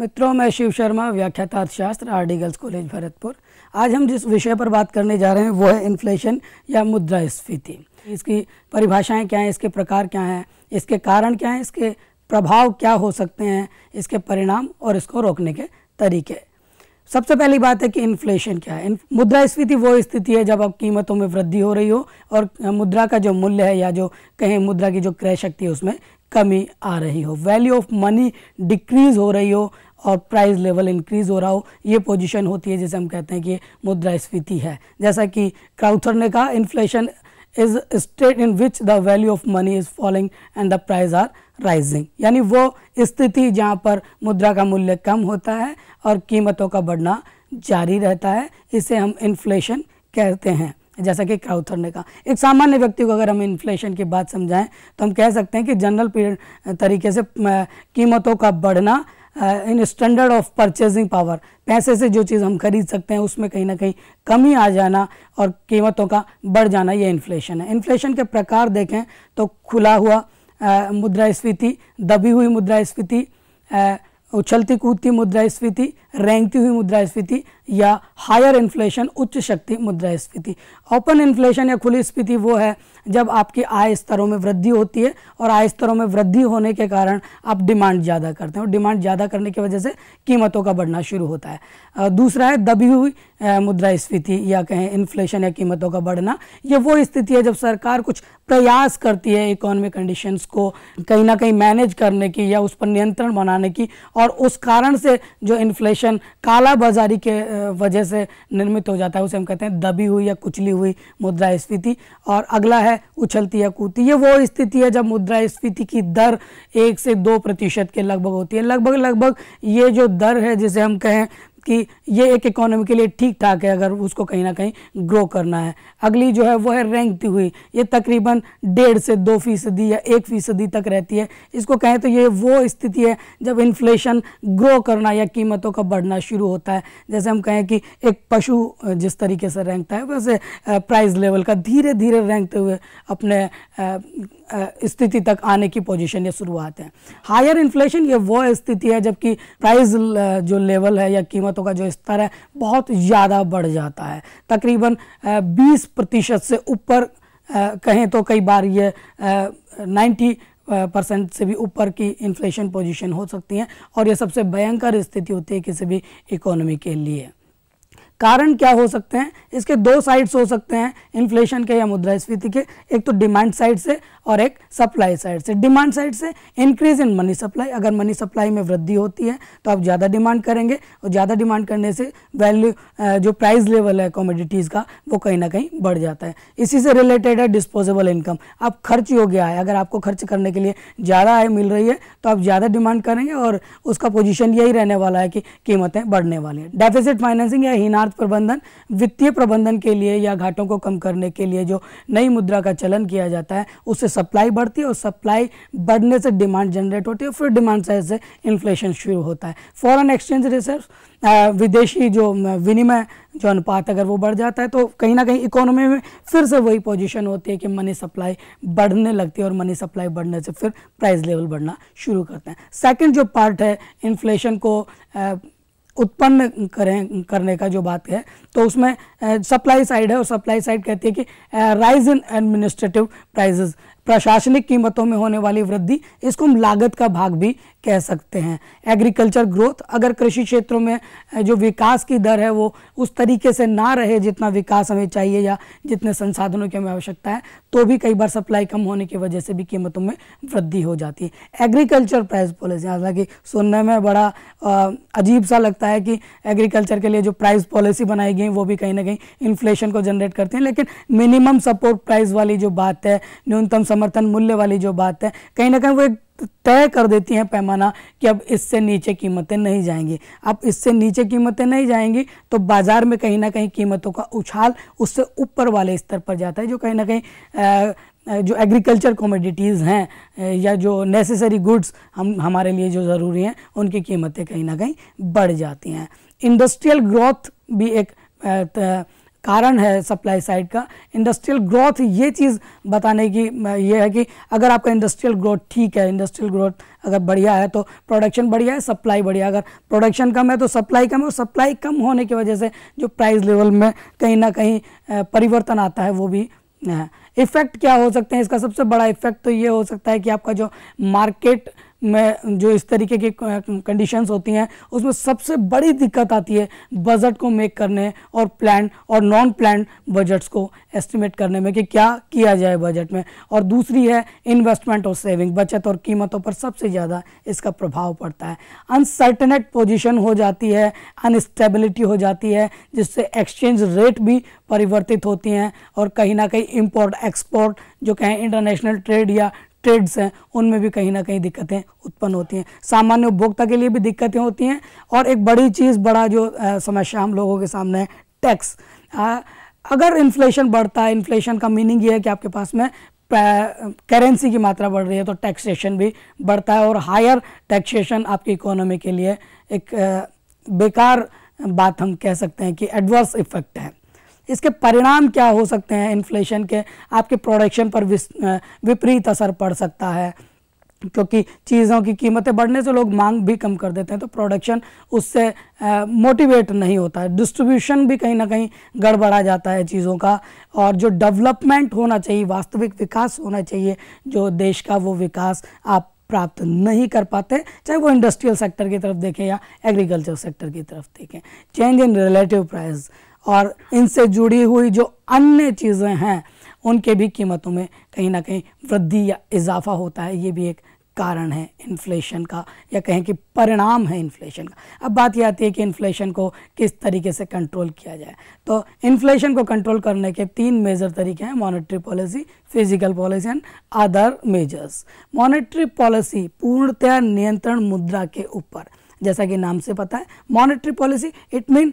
मित्रों मैं शिव शर्मा व्याख्याता अर्थशास्त्र R D girls college Bharatpur आज हम जिस विषय पर बात करने जा रहे हैं वो है इन्फ्लेशन या मुद्रा स्फीति इसकी परिभाषाएं क्या हैं इसके प्रकार क्या हैं इसके कारण क्या हैं इसके प्रभाव क्या हो सकते हैं इसके परिणाम और इसको रोकने के तरीके सबसे पहली बात है कि इन्फ्लेशन क्या है मुद्रास्फीति वो स्थिति है जब अब कीमतों में वृद्धि हो रही हो और मुद्रा का जो मूल्य है या जो कहें मुद्रा की जो क्रय शक्ति है उसमें कमी आ रही हो वैल्यू ऑफ मनी डिक्रीज हो रही हो और प्राइस लेवल इंक्रीज हो रहा हो ये पोजीशन होती है जिसे हम कहते हैं कि मुद्रा स्फीति है जैसा कि क्राउथर ने कहा inflation is state in which the value of money is falling and the price are rising यानी वो स्थिति जहाँ पर मुद्रा का मूल्य कम होता है और कीमतों का बढ़ना जारी रहता है इसे हम इन्फ्लेशन कहते हैं जैसा कि क्राउथर ने कहा एक सामान्य व्यक्ति को अगर हम इन्फ्लेशन की बात समझाएं तो हम कह सकते हैं कि जनरल पीरियड तरीके से कीमतों का बढ़ना in standard of purchasing power पैसे से जो चीज़ हम खरीद सकते हैं उसमें कहीं ना कहीं कमी आ जाना और कीमतों का बढ़ जाना ये इन्फ्लेशन है इन्फ्लेशन के प्रकार देखें तो खुला हुआ मुद्रास्फीति दबी हुई मुद्रास्फीति उछलती कूदती मुद्रास्फीति रेंगती हुई मुद्रास्फीति या हायर इन्फ्लेशन उच्च शक्ति मुद्रास्फीति ओपन इन्फ्लेशन या खुली स्फीति वो है जब आपकी आय स्तरों में वृद्धि होती है और आय स्तरों में वृद्धि होने के कारण आप डिमांड ज़्यादा करते हैं और डिमांड ज़्यादा करने की वजह से कीमतों का बढ़ना शुरू होता है दूसरा है दबी हुई मुद्रा स्फीति या कहें इन्फ्लेशन या कीमतों का बढ़ना ये वो स्थिति है जब सरकार कुछ प्रयास करती है इकोनॉमिक कंडीशंस को कहीं ना कहीं मैनेज करने की या उस पर नियंत्रण बनाने की और उस कारण से जो इन्फ्लेशन काला बाजारी के वजह से निर्मित हो जाता है उसे हम कहते हैं दबी हुई या कुचली हुई मुद्रा स्फीति और अगला है उछलती या कूदती ये वो स्थिति है जब मुद्रा स्फीति की दर एक से दो प्रतिशत के लगभग होती है लगभग लगभग ये जो दर है जिसे हम कहें कि ये एक इकोनॉमी के लिए ठीक ठाक है अगर उसको कहीं ना कहीं ग्रो करना है अगली जो है वो है रेंगती हुई ये तकरीबन डेढ़ से दो फीसदी या एक फीसदी तक रहती है इसको कहें तो ये वो स्थिति है जब इन्फ्लेशन ग्रो करना या कीमतों का बढ़ना शुरू होता है जैसे हम कहें कि एक पशु जिस तरीके से रेंगता है वैसे प्राइस लेवल का धीरे धीरे रेंगते हुए अपने स्थिति तक आने की पोजीशन या शुरुआत है हायर इन्फ्लेशन ये वो स्थिति है जबकि प्राइस जो लेवल है या कीमतों का जो स्तर है बहुत ज़्यादा बढ़ जाता है तकरीबन बीस प्रतिशत से ऊपर कहें तो कई बार ये नाइन्टी परसेंट से भी ऊपर की इन्फ्लेशन पोजीशन हो सकती है और ये सबसे भयंकर स्थिति होती है किसी भी इकोनॉमी के लिए कारण क्या हो सकते हैं इसके दो साइड्स हो सकते हैं इन्फ्लेशन के या मुद्रास्फीति के एक तो डिमांड साइड से और एक सप्लाई साइड से डिमांड साइड से इंक्रीज इन मनी सप्लाई अगर मनी सप्लाई में वृद्धि होती है तो आप ज़्यादा डिमांड करेंगे और ज़्यादा डिमांड करने से वैल्यू जो प्राइस लेवल है कॉमोडिटीज़ का वो कहीं ना कहीं बढ़ जाता है इसी से रिलेटेड है डिस्पोजेबल इनकम आप खर्च हो गया है अगर आपको खर्च करने के लिए ज़्यादा आय मिल रही है तो आप ज़्यादा डिमांड करेंगे और उसका पोजिशन यही रहने वाला है कि कीमतें बढ़ने वाली है डेफिसिट फाइनेंसिंग या हिनार स्वार्थ प्रबंधन वित्तीय प्रबंधन के लिए या घाटों को कम करने के लिए जो नई मुद्रा का चलन किया जाता है उससे सप्लाई बढ़ती है और सप्लाई बढ़ने से डिमांड जनरेट होती है फिर डिमांड साइड से इन्फ्लेशन शुरू होता है फॉरन एक्सचेंज रिसर्व विदेशी जो विनिमय जो अनुपात अगर वो बढ़ जाता है तो कहीं ना कहीं इकोनॉमी में फिर से वही पोजीशन होती है कि मनी सप्लाई बढ़ने लगती है और मनी सप्लाई बढ़ने से फिर प्राइस लेवल बढ़ना शुरू करते हैं सेकंड जो पार्ट है इन्फ्लेशन को उत्पन्न करें करने का जो बात है तो उसमें सप्लाई साइड है और सप्लाई साइड कहती है कि राइज इन एडमिनिस्ट्रेटिव प्राइजेज प्रशासनिक कीमतों में होने वाली वृद्धि इसको हम लागत का भाग भी कह सकते हैं एग्रीकल्चर ग्रोथ अगर कृषि क्षेत्रों में जो विकास की दर है वो उस तरीके से ना रहे जितना विकास हमें चाहिए या जितने संसाधनों की हमें आवश्यकता है तो भी कई बार सप्लाई कम होने की वजह से भी कीमतों में वृद्धि हो जाती है एग्रीकल्चर प्राइस पॉलिसी हालांकि सुनने में बड़ा अजीब सा लगता है कि एग्रीकल्चर के लिए जो प्राइस पॉलिसी बनाई गई वो भी कहीं ना कहीं इन्फ्लेशन को जनरेट करती है लेकिन मिनिमम सपोर्ट प्राइस वाली जो बात है न्यूनतम समर्थन मूल्य वाली जो बात है कहीं ना कहीं वो एक तय कर देती हैं पैमाना कि अब इससे नीचे कीमतें नहीं जाएंगी अब इससे नीचे कीमतें नहीं जाएंगी तो बाज़ार में कहीं ना कहीं कीमतों का उछाल उससे ऊपर वाले स्तर पर जाता है जो कहीं ना कहीं जो एग्रीकल्चर कॉमोडिटीज हैं या जो नेसेसरी गुड्स हम हमारे लिए जो ज़रूरी हैं उनकी कीमतें कहीं ना कहीं बढ़ जाती हैं इंडस्ट्रियल ग्रोथ भी एक कारण है सप्लाई साइड का इंडस्ट्रियल ग्रोथ ये चीज़ बताने की ये है कि अगर आपका इंडस्ट्रियल ग्रोथ ठीक है इंडस्ट्रियल ग्रोथ अगर बढ़िया है तो प्रोडक्शन बढ़िया है सप्लाई बढ़िया अगर प्रोडक्शन कम है तो सप्लाई कम है और सप्लाई कम होने की वजह से जो प्राइस लेवल में कहीं ना कहीं परिवर्तन आता है वो भी है इफ़ेक्ट क्या हो सकते हैं इसका सबसे बड़ा इफेक्ट तो ये हो सकता है कि आपका जो मार्केट में जो इस तरीके की कंडीशंस होती हैं उसमें सबसे बड़ी दिक्कत आती है बजट को मेक करने और प्लान और नॉन प्लान बजट्स को एस्टिमेट करने में कि क्या किया जाए बजट में और दूसरी है इन्वेस्टमेंट और सेविंग बचत और कीमतों पर सबसे ज़्यादा इसका प्रभाव पड़ता है अनसर्टनेट पोजिशन हो जाती है अनस्टेबिलिटी हो जाती है जिससे एक्सचेंज रेट भी परिवर्तित होती हैं और कहीं ना कहीं इम्पोर्ट एक्सपोर्ट जो कहें इंटरनेशनल ट्रेड या ट्रेड्स हैं उनमें भी कहीं ना कहीं दिक्कतें उत्पन्न होती हैं सामान्य उपभोक्ता के लिए भी दिक्कतें होती हैं और एक बड़ी चीज़ बड़ा जो समस्या हम लोगों के सामने है टैक्स अगर इन्फ्लेशन बढ़ता है इन्फ्लेशन का मीनिंग ये है कि आपके पास में करेंसी की मात्रा बढ़ रही है तो टैक्सेशन भी बढ़ता है और हायर टैक्सेशन आपकी इकोनॉमी के लिए एक बेकार बात हम कह सकते हैं कि एडवर्स इफेक्ट है इसके परिणाम क्या हो सकते हैं इन्फ्लेशन के आपके प्रोडक्शन पर विपरीत असर पड़ सकता है क्योंकि चीज़ों की कीमतें बढ़ने से लोग मांग भी कम कर देते हैं तो प्रोडक्शन उससे मोटिवेट नहीं होता है डिस्ट्रीब्यूशन भी कहीं ना कहीं गड़बड़ा जाता है चीज़ों का और जो डेवलपमेंट होना चाहिए वास्तविक विकास होना चाहिए जो देश का वो विकास आप प्राप्त नहीं कर पाते चाहे वो इंडस्ट्रियल सेक्टर की तरफ देखें या एग्रीकल्चर सेक्टर की तरफ देखें चेंज इन रिलेटिव प्राइस और इनसे जुड़ी हुई जो अन्य चीज़ें हैं उनके भी कीमतों में कहीं ना कहीं वृद्धि या इजाफा होता है ये भी एक कारण है इन्फ्लेशन का या कहें कि परिणाम है इन्फ्लेशन का अब बात यह आती है कि इन्फ्लेशन को किस तरीके से कंट्रोल किया जाए तो इन्फ्लेशन को कंट्रोल करने के तीन मेजर तरीके हैं monetary policy fiscal policy and other measures monetary policy पूर्णतया नियंत्रण मुद्रा के ऊपर जैसा कि नाम से पता है मॉनेटरी पॉलिसी इट मीन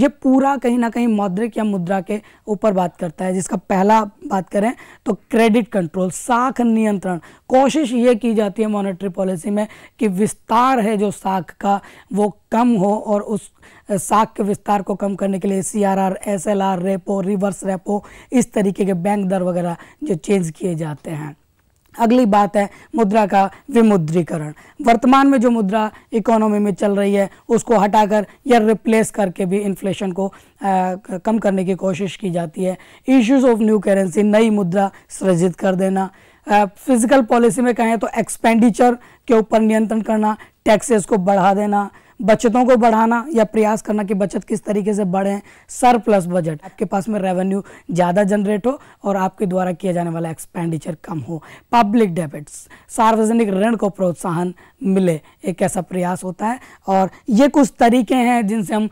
ये पूरा कहीं ना कहीं मौद्रिक या मुद्रा के ऊपर बात करता है जिसका पहला बात करें तो क्रेडिट कंट्रोल साख नियंत्रण कोशिश ये की जाती है मॉनेटरी पॉलिसी में कि विस्तार है जो साख का वो कम हो और उस uh, साख के विस्तार को कम करने के लिए C R R S L R repo reverse repo इस तरीके के बैंक दर वगैरह जो चेंज किए जाते हैं अगली बात है मुद्रा का विमुद्रीकरण वर्तमान में जो मुद्रा इकोनॉमी में चल रही है उसको हटाकर या रिप्लेस करके भी इन्फ्लेशन को आ, कम करने की कोशिश की जाती है इश्यूज ऑफ न्यू करेंसी नई मुद्रा सृजित कर देना फिजिकल पॉलिसी में कहें तो एक्सपेंडिचर के ऊपर नियंत्रण करना टैक्सेस को बढ़ा देना बचतों को बढ़ाना या प्रयास करना कि बचत किस तरीके से बढ़े सरप्लस बजट आपके पास में रेवेन्यू ज़्यादा जनरेट हो और आपके द्वारा किया जाने वाला एक्सपेंडिचर कम हो पब्लिक डेबिट्स सार्वजनिक ऋण को प्रोत्साहन मिले एक ऐसा प्रयास होता है और ये कुछ तरीके हैं जिनसे हम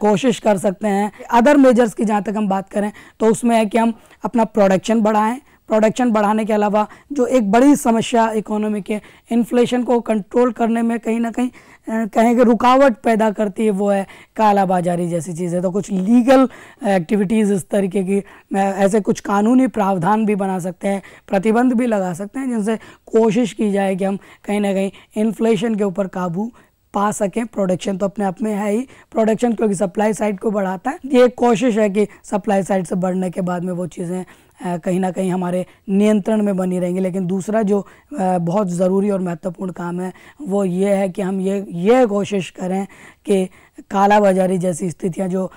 कोशिश कर सकते हैं अदर मेजर्स की जहाँ तक हम बात करें तो उसमें है कि हम अपना प्रोडक्शन बढ़ाएं प्रोडक्शन बढ़ाने के अलावा जो एक बड़ी समस्या इकोनॉमी के इन्फ्लेशन को कंट्रोल करने में कहीं ना कहीं कहें कि रुकावट पैदा करती है वो है काला बाजारी जैसी चीज़ें तो कुछ लीगल एक्टिविटीज़ इस तरीके की ऐसे कुछ कानूनी प्रावधान भी बना सकते हैं प्रतिबंध भी लगा सकते हैं जिनसे कोशिश की जाए कि हम कहीं ना कहीं इन्फ्लेशन के ऊपर काबू पा सकें प्रोडक्शन तो अपने आप में है ही प्रोडक्शन क्योंकि सप्लाई साइड को बढ़ाता है ये कोशिश है कि सप्लाई साइड से बढ़ने के बाद में वो चीज़ें कहीं ना कहीं हमारे नियंत्रण में बनी रहेंगी लेकिन दूसरा जो बहुत ज़रूरी और महत्वपूर्ण काम है वो ये है कि हम ये ये कोशिश करें कि कालाबाजारी जैसी स्थितियाँ जो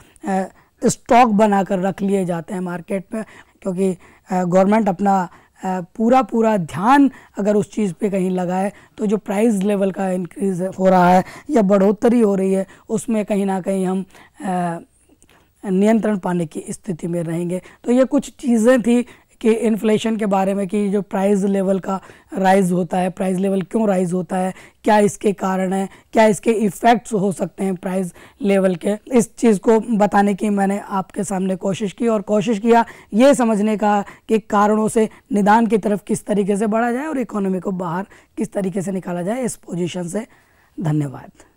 स्टॉक बनाकर रख लिए जाते हैं मार्केट में क्योंकि गवर्नमेंट अपना पूरा पूरा ध्यान अगर उस चीज़ पे कहीं लगाए तो जो प्राइस लेवल का इंक्रीज हो रहा है या बढ़ोतरी हो रही है उसमें कहीं ना कहीं हम नियंत्रण पाने की स्थिति में रहेंगे तो ये कुछ चीज़ें थी कि इन्फ्लेशन के बारे में कि जो प्राइस लेवल का राइज़ होता है प्राइस लेवल क्यों राइज़ होता है क्या इसके कारण है क्या इसके इफ़ेक्ट्स हो सकते हैं प्राइस लेवल के इस चीज़ को बताने की मैंने आपके सामने कोशिश की और कोशिश किया ये समझने का कि कारणों से निदान की तरफ किस तरीके से बढ़ा जाए और इकोनॉमी को बाहर किस तरीके से निकाला जाए इस पोजिशन से धन्यवाद